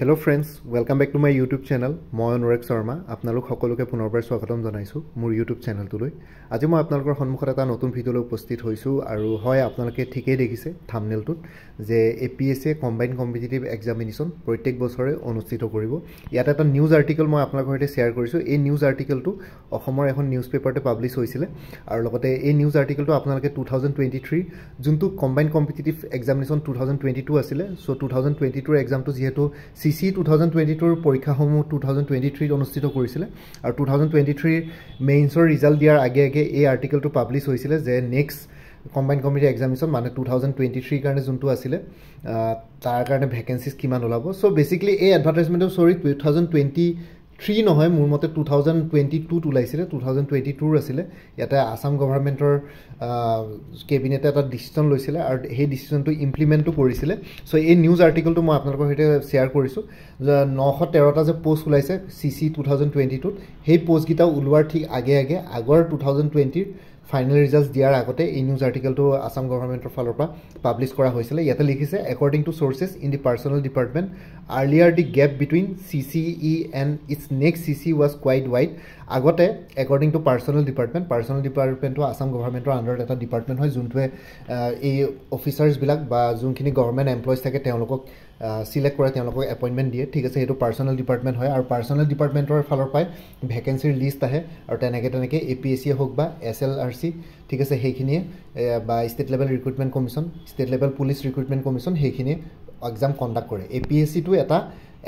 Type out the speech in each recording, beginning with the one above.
hello' friends welcome back to my YouTube channel মই অনুৰাগ শৰ্মা আপোনালোক সকলোকে পুনৰবাৰ স্বাগতম জনাইছোঁ মোৰ ইউটিউব চেনেলটোলৈ আজি মই আপোনালোকৰ সন্মুখত এটা নতুন ভিডিঅ'লৈ উপস্থিত হৈছোঁ আৰু হয় আপোনালোকে ঠিকেই দেখিছে থামনেলটোত যে এ পি এছ চিয়ে কম্বাইন কম্পিটেটিভ এক্সামিনেশ্যন প্ৰত্যেক বছৰে অনুষ্ঠিত কৰিব ইয়াত এটা নিউজ আৰ্টিকল মই আপোনালোকৰ সৈতে শ্বেয়াৰ কৰিছোঁ এই নিউজ আৰ্টিকলটো অসমৰ এখন নিউজ পেপাৰতে পাব্লিছ হৈছিলে আৰু লগতে এই নিউজ আৰ্টিকলটো আপোনালোকে টু থাউজেণ্ড টুৱেণ্টি থ্ৰী যোনটো combine competitive examination two thousand twenty two আছিলে চ' টু থাউজেণ্ড টুৱেণ্টি টুৰ এক্সামটো যিহেতু C C two thousand twenty টুৰ পৰীক্ষাসমূহ টু থাউজেণ্ড টুৱেণ্টি থ্ৰীত অনুষ্ঠিত কৰিছিলে আৰু টু থাউজেণ্ড টুৱেণ্টি থ্ৰীৰ মেইনছৰ ৰিজাল্ট দিয়াৰ আগে আগে এই আৰ্টিকেলটো পাব্লিছ হৈছিলে যে নেক্সট কম্বাইন কমিটি এক্সামিনেশ্যন মানে টু থাউজেণ্ড টুৱেণ্টি থ্ৰীৰ কাৰণে যোনটো আছিলে তাৰ কাৰণে ভেকেঞ্চিজ কিমান ওলাব চ' বেচিকেলি এই এডভাৰটাইজমেণ্টৰ চৰি টু থাউজেণ্ড টুৱেণ্টি থ্ৰী নহয় মোৰ মতে টু থাউজেণ্ড টুৱেণ্টি টুত ওলাইছিলে টু থাউজেণ্ড টুৱেণ্টি টুৰ আছিলে ইয়াতে আছাম গভাৰ্ণমেণ্টৰ কেবিনেটে এটা ডিচিশ্যন লৈছিলে আৰু সেই ডিচিশ্যনটো ইমপ্লিমেণ্টো কৰিছিলে চ' এই নিউজ আৰ্টিকলটো মই আপোনালোকৰ সৈতে শ্বেয়াৰ কৰিছোঁ নশ তেৰটা যে পষ্ট ওলাইছে C C two thousand twenty টুত সেই পষ্টকেইটা ওলোৱাৰ ঠিক আগে আগে আগৰ টু থাউজেণ্ড টুৱেণ্টিৰ ফাইনেল ৰিজাল্ট দিয়াৰ আগতে এই নিউজ আৰ্টিকেলটো আছাম গভৰ্ণমেণ্টৰ ফালৰ পৰা পাব্লিছ কৰা হৈছিলে ইয়াতে লিখিছে according to sources in the personnel department earlier the gap between C C E and its next C C was quite wide আগতে according to personnel department personnel ডিপাৰ্টমেণ্টটো আছাম গভৰ্ণমেণ্টৰ আণ্ডাৰত এটা ডিপাৰ্টমেণ্ট হয় যোনটোৱে এই অফিচাৰ্ছবিলাক বা যোনখিনি গভৰ্ণমেণ্ট এমপ্লয়জ থাকে তেওঁলোকক চিলেক্ট কৰে তেওঁলোকক এপইণ্টমেণ্ট দিয়ে ঠিক আছে সেইটো পাৰ্চনেল ডিপাৰ্টমেণ্ট হয় আৰু পাৰ্চনেল ডিপাৰ্টমেণ্টৰ ফালৰ পৰাই ভেকেঞ্চিৰ লিষ্ট আহে আৰু তেনেকৈ তেনেকৈ এ পি এছ চিয়ে হওক বা এছ এল আৰ চি ঠিক আছে সেইখিনিয়ে বা state level recruitment commission state level police recruitment commission সেইখিনিয়ে এক্সাম কণ্ডাক্ট কৰে এ পি এছ চিটো এটা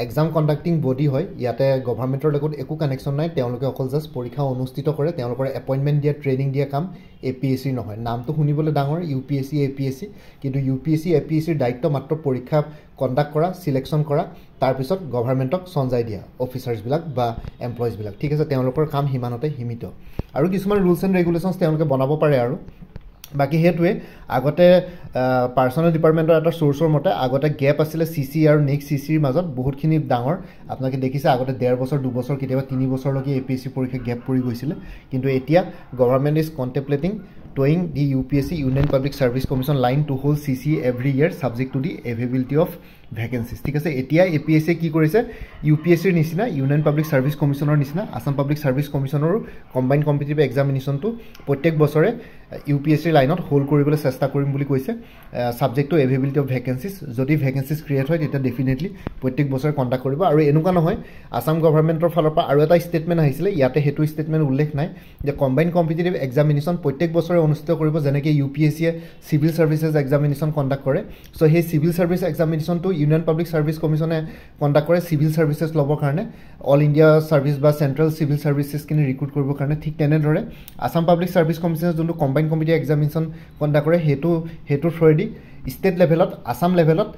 এক্সাম কণ্ডাক্টিং বডি হয় ইয়াতে গভৰ্ণমেণ্টৰ লগত একো কানেকশ্যন নাই তেওঁলোকে অকল জাষ্ট পৰীক্ষা অনুষ্ঠিত কৰে তেওঁলোকৰ এপইণ্টমেণ্ট দিয়া ট্ৰেইনিং দিয়া কাম এ পি এছ চি নহয় নামটো শুনিবলৈ ডাঙৰ U P S C A P S C কিন্তু U P S C A P S চিৰ দায়িত্ব মাত্ৰ পৰীক্ষা কণ্ডাক্ট কৰা ছিলেকশ্যন কৰা তাৰপিছত গভৰ্ণমেণ্টক চঞ্জাই দিয়া অফিচাৰ্ছবিলাক বা এমপ্লয়িজবিলাক ঠিক আছে তেওঁলোকৰ কাম সিমানতে সীমিত আৰু কিছুমান ৰুলছ এণ্ড ৰেগুলেশ্যনছ তেওঁলোকে বনাব পাৰে আৰু বাকী সেইটোৱে আগতে পাৰ্চনেল ডিপাৰ্টমেণ্টৰ এটা চ'ৰ্চৰ মতে আগতে গেপ আছিলে চি চি আৰু নেক্সট চি চিৰ মাজত বহুতখিনি ডাঙৰ আপোনালোকে দেখিছে আগতে ডেৰ বছৰ দুবছৰ কেতিয়াবা তিনি বছৰলৈকে এ পি এছ চি পৰীক্ষা গেপ পৰি গৈছিলে কিন্তু এতিয়া government is contemplating toeing the U P S C Union Public Service Commission line to hold C C every year subject to the availability of vacancies ঠিক আছে এতিয়া এ P S কি কৰিছে ইউ পি এছ চিৰ নিচিনা union public service কমিশ্যনৰ নিচিনা Assam public service কমিশ্যনৰো কম্বাইন কম্পিটিভ এক্সামিনেশ্যনটো প্ৰত্যেক বছৰে ইউ পি এছ চিৰ লাইনত হোল্ড কৰিবলৈ চেষ্টা কৰিম বুলি কৈছে ছাবজেক্টটো এভেইলেবিলিটি অফ ভেকেঞ্চিজ যদি ভেকেঞ্চিজ ক্ৰিয়েট হয় তেতিয়া ডেফিনেটলি প্ৰত্যেক বছৰে কণ্টেক্ট কৰিব আৰু এনেকুৱা নহয় আছাম গভৰ্ণমেণ্টৰ ফালৰ পৰা আৰু এটা ষ্টেটমেণ্ট আহিছিলে ইয়াতে সেইটো ষ্টেটমেণ্ট উল্লেখ নাই যে কম্বাইন কম্পিটিটিভ এক্সামিনেশ্যন প্ৰত্যেক বছৰে অনুষ্ঠিত কৰিব যেনেকৈ ইউ পি এছ চিয়ে চিভিল ছাৰ্ভিচেছ এক্সামিনেশ্যন কণ্ডাক্ট কৰে চ' সেই চিভিল ছাৰ্ভিচ এক্সামিনেশ্যনটো ইউনিয়ন পাব্লিক ছাৰ্ভিছ কমিশ্যনে কণ্ডাক্ট কৰে চিভিল ছাৰ্ভিচেছ ল'বৰ কাৰণে অল ইণ্ডিয়া ছাৰ্ভিছ বা চেণ্ট্ৰেল চিভিল ছাৰ্ভিচেছখিনি ৰিক্ৰুট কৰিবৰ কাৰণে ঠিক তেনেদৰে আছাম পাব্লিক ছাৰ্ভিছ কমিশ্যনে যোনটো কম্বাইন কমিটি এক্সামিনেশ্যন কণ্ডাক্ট কৰে সেইটো সেইটোৰ থ্ৰুৱেদি ষ্টেট লেভেলত আছাম লেভেলত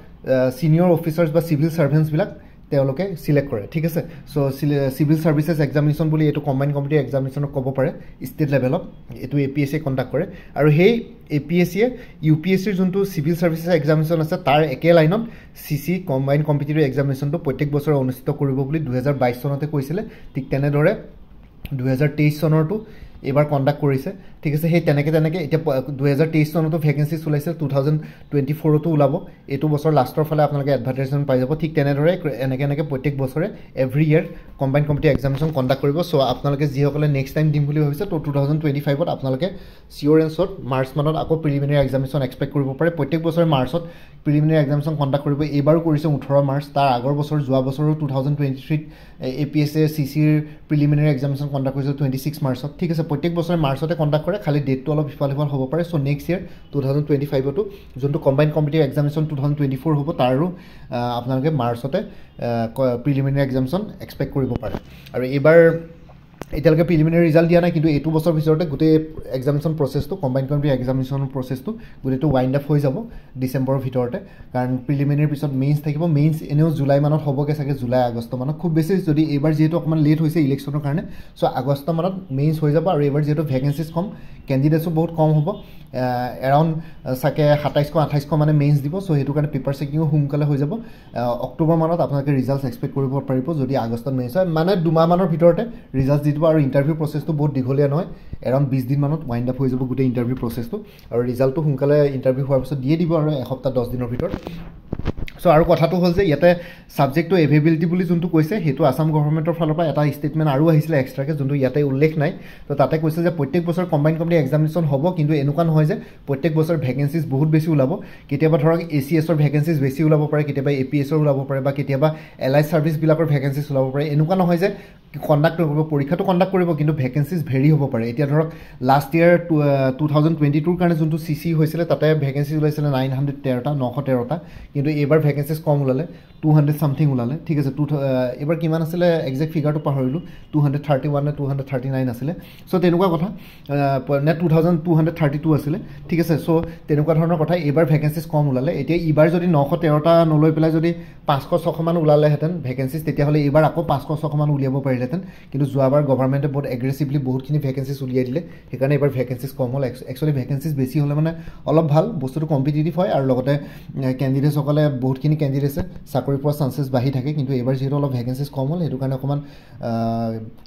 ছিনিয়ৰ অফিচাৰ্ছ বা চিভিল ছাৰ্ভেণ্টছবিলাক তেওঁলোকে ছিলেক্ট কৰে ঠিক আছে চ' চিভিল ছাৰ্ভিচেছ এক্সামিনেশ্যন বুলি এইটো কম্বাইন কমিটিৰ এক্সামিনেশ্যনক ক'ব পাৰে ষ্টেট লেভেলত এইটো A P S C conduct কৰে আৰু সেই A P S C U P S চিৰ যোনটো চিভিল ছাৰ্ভিচেছ এক্সামিনেশ্যন আছে তাৰ একে লাইনত চি চি কম্বাইন কম্পিটিটিভ এক্সামিনেশ্যনটো প্ৰত্যেক বছৰে অনুষ্ঠিত কৰিব বুলি দুহেজাৰ বাইছ চনতে কৈছিলে ঠিক তেনেদৰে দুহেজাৰ তেইছ চনৰটো এইবাৰ কণ্ডাক্ট কৰিছে ঠিক আছে সেই তেনেকৈ তেনেকৈ এতিয়া দুহেজাৰ তেইছ চনতো ভেকেঞ্চিজ ওলাইছে টু থাউজেণ্ড টুৱেণ্টি ফ'ৰতো ওলাব এইটো বছৰ লাষ্টৰ ফালে আপোনালোকে এডভাৰটাইজমেণ্ট পাই যাব ঠিক তেনেদৰে এনেকৈ এনেকৈ প্ৰত্যেক বছৰে every year combine committee examination conduct কৰিব চ' আপোনালোকে যিসকলে নেক্সট টাইম দিম বুলি ভাবিছে ত' টু থাউজেণ্ড টুৱেণ্টি ফাইভত আপোনালোকে চিয়ৰেঞ্চত মাৰ্চ মানত আকৌ প্ৰিলিমিনাৰী এক্সামিনেশ্যন এক্সপেক্ট কৰিব পাৰে প্ৰত্যেক বছৰে মাৰ্চত প্ৰিলিমিনাৰী এক্সামিনেশ্যন কণ্ডাক্ট কৰিব এইবাৰো কৰিছে ওঠৰ মাৰ্চ তাৰ আগৰ বছৰ যোৱা বছৰো টু থাউজেণ্ড টুৱেণ্টি থ্ৰীত A P S A C চিৰ প্ৰিলিমিনাৰী এক্সামিনেশ্যন কণ্ডাক্ট কৰিছিল টুৱেণ্টি ছিক্স মাৰ্চত ঠিক আছে প্ৰত্যেক বছৰে মাৰ্চতে কণ্ডাক্ট পাৰে খালি ডেটটো অলপ ইফাল সিফাল হ'ব পাৰে so' next year two thousand twenty ফাইভতো যোনটো combine competitive examination two thousand twenty four হ'ব তাৰো আপোনালোকে মাৰ্চতে প্ৰিলিমিনেৰী এক্সামিনেশ্যন এক্সপেক্ট কৰিব পাৰে আৰু এইবাৰ এতিয়ালৈকে প্ৰিলিমিনেৰী ৰিজাল্ট দিয়া নাই কিন্তু এইটো বছৰৰ ভিতৰতে গোটেই এক্সামিনেশ্যন প্ৰচেছটো কম্বাইন কম্পিউটাৰ এক্সামিনেশ্যন প্ৰচেছটো গোটেইটো ৱাইণ্ড আপ হৈ যাব ডিচেম্বৰৰ ভিতৰতে কাৰণ প্ৰিলিমিনেৰীৰ পিছত মেইনছ থাকিব মেইনছ এনেও জুলাই মানত হ'বগৈ চাগে জুলাই আগষ্ট মানত খুব বেছি যদি এইবাৰ যিহেতু অকণমান লেট হৈছে ইলেকশ্যনৰ কাৰণে চ' আগষ্ট মানত মেইনছ হৈ যাব আৰু এইবাৰ যিহেতু ভেকেঞ্চিছ কম কেণ্ডিডেটছো বহুত কম হ'ব এৰাউণ্ড চাগে সাতাইছশ আঠাইছশ মানে মেইনছ দিব চ' সেইটো কাৰণে পেপাৰ চেকিঙো সোনকালে হৈ যাব অক্টোবৰ মানত আপোনালোকে ৰিজাল্টছ এক্সপেক্ট কৰিব পাৰিব যদি আগষ্টত মেইনছ হয় মানে দুমাহমানৰ ভিতৰতে ৰিজাল্ট যিটো যিহেতু আৰু ইণ্টাৰভিউ প্ৰচেছটো বহুত দীঘলীয়া নহয় এৰাউণ্ড বিছ দিনমানত ৱাইণ্ড আপ হৈ যাব গোটেই ইণ্টাৰভিউ প্ৰচেছটো আৰু ৰিজাল্টটো সোনকালে ইণ্টাৰভিউ হোৱাৰ পিছত দিয়ে দিব আৰু এসপ্তাহ দহ দিনৰ ভিতৰত চ' আৰু কথাটো হ'ল যে ইয়াতে ছাবজেক্টটো এভেইবিলিটি বুলি যোনটো কৈছে সেইটো আছাম গভৰ্ণমেণ্টৰ ফালৰ পৰা এটা ষ্টেটমেণ্ট আৰু আহিছিলে এক্সট্ৰাকৈ যোনটো ইয়াতে উল্লেখ নাই তো তাতে কৈছে যে প্ৰত্যেক বছৰ কম্বাইন কমিটি এক্সামিনেশ্যন হ'ব কিন্তু এনেকুৱা নহয় যে প্ৰত্যেক বছৰ ভেকেঞ্চিজ বহুত বেছি ওলাব কেতিয়াবা ধৰক এ চি এছৰ ভেকেঞ্চিজ বেছি ওলাব পাৰে কেতিয়াবা এ পি এছৰ ওলাব পাৰে বা কেতিয়াবা এল আই চাৰ্ভিছবিলাকৰ ভেকেঞ্চিজ ওলাব পাৰে এনেকুৱা নহয় যে কণ্ডাক্ট কৰিব পৰীক্ষাটো কণ্ডাক্ট কৰিব কিন্তু ভেকেঞ্চিজ ভেৰি হ'ব পাৰে এতিয়া ধৰক last year two two thousand twenty টুৰ কাৰণে যোনটো চি চি হৈছিলে তাতে ভেকেঞ্চিজ ওলাইছিলে নাইন হাণ্ড্ৰেড তেৰটা নশ তেৰটা কিন্তু এইবাৰ ভেকেঞ্চিজ কম ওলালে টু হাণ্ড্ৰেড ছামথিং ওলালে ঠিক আছে টু uh, এইবাৰ কিমান আছিলে একজেক্ট ফিগাৰটো পাহৰিলোঁ টু হাণ্ড্ৰেড থাৰ্টি ওৱান নে টু হাণ্ড্ৰেড থাৰ্টি নাইন আছিলে চ' তেনেকুৱা কথা নে two thousand two hundred thirty two আছিলে ঠিক আছে চ' তেনেকুৱা ধৰণৰ কথা এইবাৰ ভেকেঞ্চিজ কম ওলালে এতিয়া এইবাৰ যদি নশ তেৰটা নলৈ পেলাই যদি পাঁচশ ছশমান ওলালেহেঁতেন ভেকেঞ্চিজ তেতিয়াহ'লে এইবাৰ আকৌ পাঁচশ ছশমান উলিয়াব পাৰিলেহেঁতেন কিন্তু যোৱাবাৰ গভৰ্ণমেণ্টে বহুত এগ্ৰেছিভলি বহুতখিনি ভেকেঞ্চিজ উলিয়াই দিলে সেইকাৰণে এইবাৰ ভেকেঞ্চিজ কম হ'ল একচুৱেলি ভেকেঞ্চিজ বেছি হ'লে মানে অলপ ভাল বস্তুটো কম্পিটিটিভ হয় আৰু লগতে কেণ্ডিডেটসকলে বহুতখিনি কেণ্ডিডেটছে চাকৰি চাকৰি পোৱা চান্সেছ বাঢ়ি থাকে কিন্তু এইবাৰ যিহেতু অলপ ভেকেঞ্চিজ কম হ'ল সেইটো কাৰণে অকণমান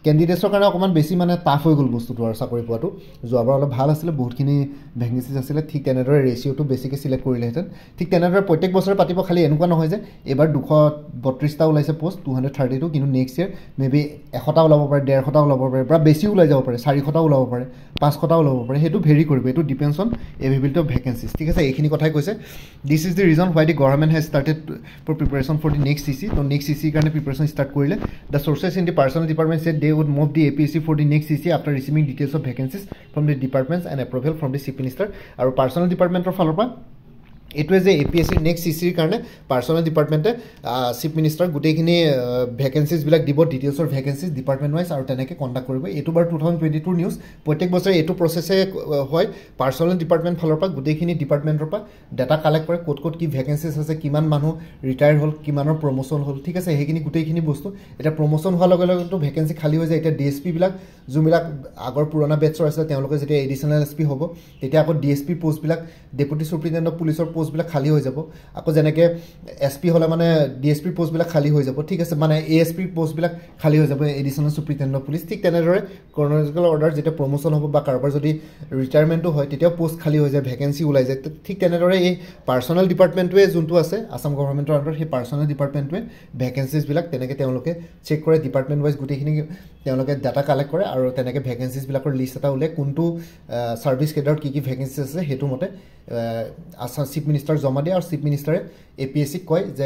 কেণ্ডিডেটছৰ কাৰণে অকণমান বেছি মানে টাফ হৈ গ'ল বস্তুটো আৰু চাকৰি পোৱাটো যোৱাবাৰ অলপ ভাল আছিলে বহুতখিনি ভেকেঞ্চিজ আছিলে ঠিক তেনেদৰে ৰেচিঅ'টো বেছিকৈ চিলেক্ট কৰিলেহেঁতেন ঠিক তেনেদৰে প্ৰত্যেক বছৰে পাতিব খালি এনেকুৱা নহয় যে এইবাৰ দুশ বত্ৰিছটা ওলাইছে post two hundred thirty two কিন্তু নেক্সট ইয়েৰ মেবি এশটা ওলাব পাৰে ডেৰশটা ওলাব পাৰে বা বেছি ওলাই যাব পাৰে চাৰিশটা ওলাব পাৰে পাঁচশটা ওলাব পাৰে সেইটো ভেৰি কৰিব এইটো depends on availability of vacancies ঠিক আছে এইখিনি কথাই কৈছে this is the reason why the government has started for preparation preparation for the next CE ত' নেক্সট ইচিৰ কাৰণে প্ৰিপেৰেশ্যন ষ্টাৰ্ট কৰিলে the sources in the personnel department said they would move the A P S C for the next CE after receiving details of vacancies from the departments and approval from the chief minister আৰু personnel ডিপাৰ্টমেণ্টৰ ফালৰ পৰা এইটোৱে যে A P S C next C চিৰ কাৰণে personal ডিপাৰ্টমেণ্টে chief মিনিষ্টাৰক গোটেইখিনি ভেকেঞ্চিজবিলাক দিব ডিটেইলছৰ ভেকেঞ্চিজ ডিপাৰ্টমেণ্ট ৱাইজ আৰু তেনেকৈ কণ্ডাক্ট কৰিব এইটো বাৰু two thousand twenty two news প্ৰত্যেক বছৰে এইটো প্ৰচেছে হয় পাৰ্চনেল ডিপাৰ্টমেণ্ট ফালৰ পৰা গোটেইখিনি ডিপাৰ্টমেণ্টৰ পৰা ডাটা কালেক্ট কৰে ক'ত ক'ত কি ভেকেঞ্চিজ আছে কিমান মানুহ ৰিটায়াৰ হ'ল কিমানৰ প্ৰমোশ্যন হ'ল ঠিক আছে সেইখিনি গোটেইখিনি বস্তু এতিয়া প্ৰমোশ্যন হোৱাৰ লগে লগেতো ভেকেঞ্চি খালী হৈ যায় এতিয়া ডি এছ পিবিলাক যোনবিলাক আগৰ পুৰণা বেটছৰ আছে তেওঁলোকে যেতিয়া এডিচনেল এছ পি হ'ব তেতিয়া আকৌ ডি এছ পি পোষ্টবিলাক ডেপুটি ছুপ্ৰিণ্টেণ্ট অফ পুলিচৰ পোষ্ট পোষ্টবিলাক খালী হৈ যাব আকৌ যেনেকৈ এছ পি হ'লে মানে ডি এছ পিৰ পোষ্টবিলাক খালী হৈ যাব ঠিক আছে মানে এ এছ পিৰ পোষ্টবিলাক খালী হৈ যাব এডিশ্যনেল ছুপ্ৰিণ্টেণ্ডেণ্ট পুলিচ ঠিক তেনেদৰে কৰ্ণাটিকেল অৰ্ডাৰ যেতিয়া প্ৰমোশ্যন হ'ব বা কাৰোবাৰ যদি ৰিটায়াৰমেণ্টটো হয় তেতিয়াও পোষ্ট খালী হৈ যায় ভেকেঞ্চি ওলাই যায় ঠিক তেনেদৰে এই পাৰ্চনেল ডিপাৰ্টমেণ্টটোৱে যোনটো আছে আছাম গভৰ্ণমেণ্টৰ আণ্ডাৰ সেই পাৰ্চনেল ডিপাৰ্টমেণ্টটোৱে ভেকেঞ্চিজবিলাক তেনেকৈ তেওঁলোকে চেক কৰে ডিপাৰ্টমেণ্ট ৱাইজ গোটেইখিনি তেওঁলোকে ডাটা কালেক্ট কৰে আৰু তেনেকৈ ভেকেঞ্চিজবিলাকৰ লিষ্ট এটা উলিয়াই কোনটো ছাৰ্ভিচ কেডাৰত কি কি ভেকেঞ্চি আছে সেইটো মতে আছাম চিফ মিনিষ্টাৰক জমা দিয়ে আৰু চিফ মিনিষ্টাৰে এ পি এছ চিক কয় যে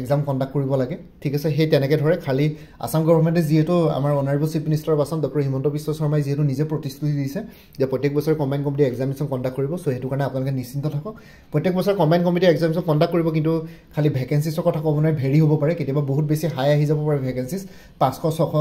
এক্সাম কণ্ডাক্ট কৰিব লাগে ঠিক আছে সেই তেনেকৈ ধৰে খালী আছাম গভৰ্ণমেণ্টে যিহেতু আমাৰ honourable chief minister of doctor Himanta Biswa শৰ্মাই যিহেতু নিজে প্ৰতিশ্ৰুতি দিছে যে প্ৰত্যেক বছৰে কম্বাইন কমিটি এক্সামিনেশ্যন কণ্ডাক্ট কৰিব চ' সেইটো কাৰণে আপোনালোকে নিশ্চিন্ত থাকক প্ৰত্যেক বছৰে কম্বাইন কমিটি এক্সামিনেশ্যন কণ্ডাক্ট কৰিব কিন্তু খালী ভেকেঞ্চিছৰ কথা ক'ব নোৱাৰে ভেৰি হ'ব পাৰে কেতিয়াবা বহুত বেছি হাই আহি যাব পাৰে ভেকেঞ্চিজ পাঁচশ ছশ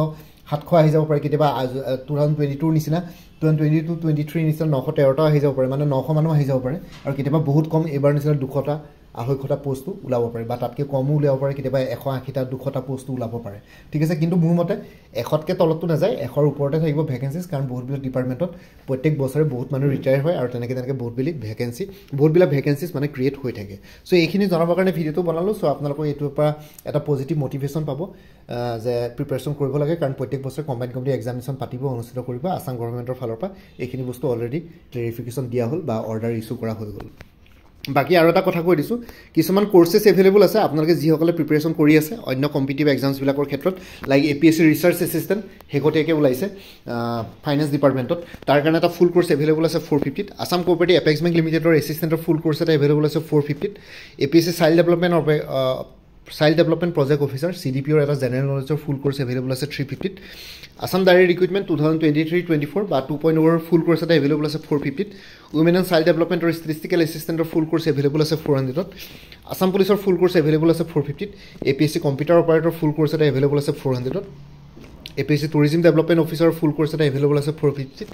সাতশ আহি যাব পাৰে কেতিয়াবা আজি টু থাউজেণ্ড টুৱেণ্টি টুৰ নিচিনা two thousand twenty two twenty three নিচিনা নশ তেৰটাও আহি যাব পাৰে মানে নশ মানুহ আহি যাব পাৰে আৰু কেতিয়াবা বহুত কম এইবাৰ নিচিনা দুশটা আঢ়ৈশটা পোষ্টো ওলাব পাৰে বা তাতকৈ কমো ওলাব পাৰে কেতিয়াবা এশ আশীটা দুশটা পোষ্টো ওলাব পাৰে ঠিক আছে কিন্তু মোৰ মতে এশতকৈ তলতটো নাযায় এশৰ ওপৰতে থাকিব ভেকেঞ্চিজ কাৰণ বহুতবিলাক ডিপাৰ্টমেণ্টত প্ৰত্যেক বছৰে বহুত মানুহ ৰিটায়াৰ হয় আৰু তেনেকৈ তেনেকৈ বহুতবিলাক ভেকেঞ্চি বহুতবিলাক ভেকেঞ্চিজ মানে ক্ৰিয়েট হৈ থাকে চ' এইখিনি জনাবৰ কাৰণে ভিডিঅ'টো বনালোঁ চ' আপোনালোকৰ এইটোৰ পৰা এটা পজিটিভ মটিভেশ্যন পাব যে প্ৰিপেৰেশ্যন কৰিব লাগে কাৰণ প্ৰত্যেক বছৰে কম্বাইন কমিটি এক্সামিনেশ্যন পাতিব অনুষ্ঠিত কৰিব আছাম গভৰ্ণমেণ্টৰ ফালৰ পৰা এইখিনি বস্তু অলৰেডি ক্লেৰিফিকেশ্যন দিয়া হ'ল বা অৰ্ডাৰ ইছ্যু কৰা হৈ গ'ল বাকী আৰু এটা কথা কৈ দিছোঁ কিছুমান কোৰ্চেছ এভেইলেবল আছে আপোনালোকে যিসকলে প্ৰিপেৰেশ্যন কৰি আছে অন্য কম্পিটিভ এক্সামছবিলাকৰ ক্ষেত্ৰত like A P S C research assistant শেহতীয়াকৈ ওলাইছে ফাইনেন্স ডিপাৰ্টমেণ্টত তাৰ কাৰণে এটা ফুল কোৰ্চ এভেইলেবল আছে ফ'ৰ ফিফটিত আছাম কপাৰেটিভ এপেক্স বেংক লিমিটেডৰ এছিষ্টেণ্টৰ ফুল কোৰ্চ এটা এভেইলেবল আছে ফ'ৰ ফিফটিত A P S C child development child development project officer C D পিঅ'ৰ এটা জেনেৰেল নলেজৰ ফুল কৰ্চ এভেইলেবল আছে থ্ৰী ফিফটিত Assam direct recruitment two thousand twenty three twenty four বা টু পইণ্ট অ'ৰ ফুল কৰ্চ এটা এভেইলেবল আছে ফ'ৰ ফিফটিত উমেন এণ্ড চাইল্ড ডেভেলপমেণ্ট আৰু ষ্টেটিষ্টিকেল এচিষ্টেণ্টৰ ফুল কৰ্চ এভেইলেবল আছে ফ'ৰ হাণ্ড্ৰেডত আছাম পুলিচৰ ফুল কৰ্চ এভেইলেবল আছে ফ'ৰ ফিফটিত A P S C computer operator full course এটা এভেইলেবল আছে ফ'ৰ হাণ্ড্ৰেডত A P S C tourism development officer full course এটা এভেইলেবল আছে ফ'ৰ ফিফটিত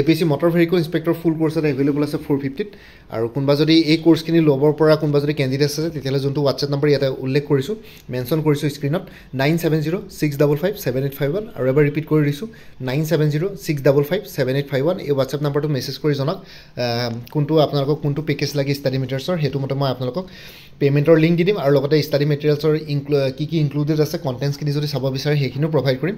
A P S C motor vehicle inspector full course এটা available আছে four ফিফটিত আৰু কোনোবা যদি এই কৰ্চখিনি ল'বৰ পৰা কোনোবা যদি কেণ্ডিডেট আছে তেতিয়াহ'লে যোনটো হোৱাটছএপ নাম্বাৰ ইয়াতে উল্লেখ কৰিছোঁ মেনশ্যন কৰিছোঁ স্ক্ৰীণত nine seven zero' six double five seven eight five one আৰু এবাৰ ৰিপিট কৰি দিছোঁ nine seven zero' six double five seven eight five one এই হোৱাটছএপ নম্বৰটো মেছেজ কৰি জনাওক কোনটো আপোনালোকক কোনটো পেকেজ লাগে ষ্টাডি মিটাৰ্ছৰ সেইটো মতে মই আপোনালোকক পে'মেণ্টৰ লিংক দি দিম আৰু লগতে ষ্টাডি মেটেৰিয়েলছৰ ইনক্লু কি কি ইনক্লুডেড আছে কণ্টেণ্টছখিনি যদি চাব বিচাৰে সেইখিনিও প্ৰভাইড কৰিম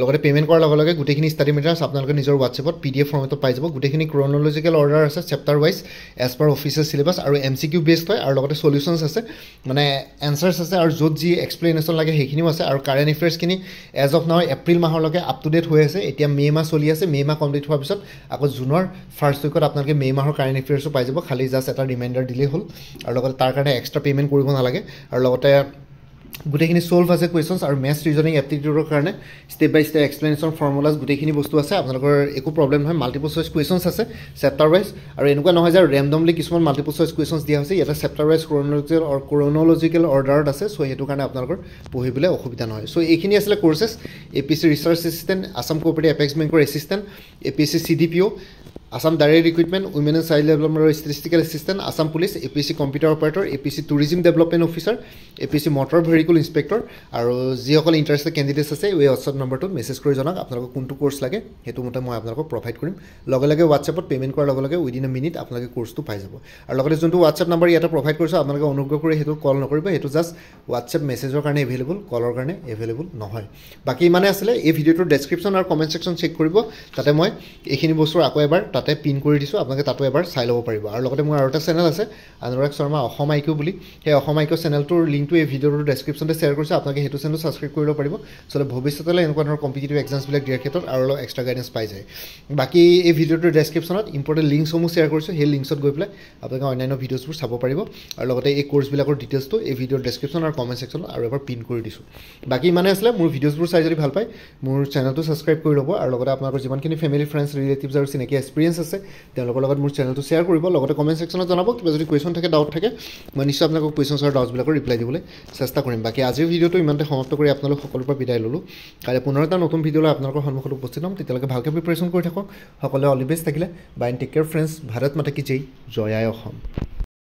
লগতে পে'মেণ্ট কৰাৰ লগে লগে গোটেইখিনি ষ্টাডি মেটেৰিয়েলছ আপোনালোকে নিজৰ হোৱাটছএপত পি ডি এফ ফৰ্মেটত পাই যাব গোটেইখিনি ক্ৰনলজিকেল অৰ্ডাৰ আছে chapter wise as per official syllabus আৰু এম চি কিউ বেছড হয় আৰু লগতে চলিউশ্যনছ আছে মানে এনচাৰ্ছ আছে আৰু য'ত যি এক্সপ্লেনেশ্যন লাগে সেইখিনিও আছে আৰু কাৰেণ্ট এফেয়াৰ্ছখিনি এজ অফ নাও এপ্ৰিল মাহলৈকে আপ টু ডেট হৈ আছে এতিয়া মে' মাহ চলি আছে মে' মাহ কমপ্লিট হোৱাৰ পিছত আকৌ জুনৰ ফাৰ্ষ্ট উইকত আপোনালোকে মে' মাহৰ কাৰেণ্ট এফেয়াৰ্ছো পাই যাব খালী জাষ্ট এটা ৰিমাইণ্ডাৰ দিলেই হ'ল আৰু লগতে তাৰ কাৰণে এক্সট্ৰা এক্সট্ৰা পে'মেণ্ট কৰিব নালাগে আৰু লগতে গোটেইখিনি চল্ভ আছে কুৱেশ্যনছ আৰু মেথছ ৰিজনিং এপ্টিটিউডৰ কাৰণে step by step explanation formulas গোটেইখিনি বস্তু আছে আপোনালোকৰ একো প্ৰব্লেম নহয় মাল্টিপল চইচ কুৱেশ্যনছ আছে চেপ্টাৰ ৱাইজ আৰু এনেকুৱা নহয় যে ৰেণ্ডমলি কিছুমান মাল্টিপল চইচ কুৱেশ্যনছ দিয়া হৈছে ইয়াতে চেপ্টাৰ ৱাইজ ক্ৰনলজিকেল অ ক্ৰনলজিকেল অৰ্ডাৰত আছে চ' সেইটো কাৰণে আপোনালোকৰ পঢ়িবলৈ অসুবিধা নহয় চ' এইখিনি আছিলে courses A P C research assistant Assam cooperative apex বেংকৰ assistant A P C C D P O' Assam direct recruitment women and child development P statistical assistant Assam police APSC computer operator APSC officer A P C motor vehicle inspector আৰু যিসকল interested candidates আছে এই WhatsApp নম্বৰটো message কৰি জানাক আপনাৰ কোনটো course লাগে সেইটো মতে মই আপোনালোকক প্ৰভাইড কৰিম লগে লগে হোৱাটছএপত পে'মেণ্ট কৰাৰ লগে উইদিন এ মিনিট আপোনালোকে কোৰ্সটা পাই যাব আৰু লগতে যোনটো হোৱাটছএপ নম্বৰ ইয়াতে প্ৰভাইড কৰিছোঁ আপোনালোকে অনুগ্ৰহ কৰি সেইটো কল নকৰিব সেইটো জাষ্ট হোৱাটছএপ মেছেজৰ কাৰণে এভেইলেবল কলৰ কাৰণে এভেইলেবল নহয় বাকী ইমানেই আছিলে এই ভিডিঅ'টোৰ ডেছক্ৰিপশ্যন আৰু কমেণ্ট ছেকশ্যন চেক কৰিব তাতে মই এইখিনি বস্তুৰ আকৌ এবাৰ তাত তাতে পিন কৰি দিছোঁ আপোনালোকে তাতো এবাৰ চাই ল'ব পাৰিব আৰু লগতে মোৰ আৰু এটা চেনেল আছে অনুৰাগ শৰ্মা অসম আইকিউ বুলি সেই অসম আইকিউ চেনেলটোৰ লিংকটো এই ভিডিঅ'টোৰ ডেছক্ৰিপশ্যনতে শ্বেয়াৰ কৰিছোঁ আপোনালোকে সেইটো চেনেলটো ছাবস্ক্ৰাইব কৰিব পাৰিব চ'লে ভৱিষ্যতলৈ এনেকুৱা ধৰণৰ কম্পিটিটিভ এক্সামছবিলাক দিয়াৰ ক্ষেত্ৰত আৰু অলপ এক্সট্ৰা গাইডেঞ্চ পাই যায় বাকী এই ভিডিঅ'টোৰ ডেছক্ৰিপশ্যনত ইম্পৰ্টেণ্ট লিংকছসমূহ শ্বেয়াৰ কৰিছোঁ সেই লিংকছত গৈ পেলাই আপোনালোকে অন্যান্য ভিডিঅ'ছবোৰ চাব পাৰিব আৰু লগতে এই কোৰ্চবিলাকৰ ডিটেইলছটো এই ভিডিঅ'ৰ ডেছক্ৰিপশ্যন আৰু কমেণ্ট ছেকশ্যনত আৰু এবাৰ পিন কৰি দিছোঁ বাকী ইমানে আছিলে মোৰ ভিডিঅ'চবোৰ চাই যদি ভাল পায় মোৰ চেনেলটো ছাবস্ক্ৰাইব কৰি ল'ব আৰু লগতে আপোনালোকৰ যিমানখিনি ফেমিলি ফ্ৰেণ্ডছ ৰিলেটিভছ আৰু চিনাকি এক্সপিৰিয়েঞ্চ অডিয়েঞ্চ আছে তেওঁলোকৰ লগত মোৰ চেনেলটো শ্বেয়াৰ কৰিব লগতে কমেণ্ট ছেকশ্যনত জনাব কিবা যদি কুৱেশ্যন থাকে ডাউট থাকে মই নিশ্চয় আপোনালোকক কুৱেশ্যনছ আৰু ডাউটছবিলাকৰ ৰিপ্লাই দিবলৈ চেষ্টা কৰিম বাকী আজিৰ ভিডিঅ'টো ইমানতে সমাপ্ত কৰি আপোনালোক সকলোৰ পৰা বিদায় ল'লোঁ কাইলৈ পুনৰ এটা নতুন ভিডিঅ' লৈ আপোনালোকৰ সন্মুখত উপস্থিত হ'ম তেতিয়ালৈকে ভালকৈ প্ৰিপেৰেশ্যন কৰি থাকক সকলোৱে অলৱেজ থাকিলে bye take care friends Bharat মাতে কি জয় জয়াই অসম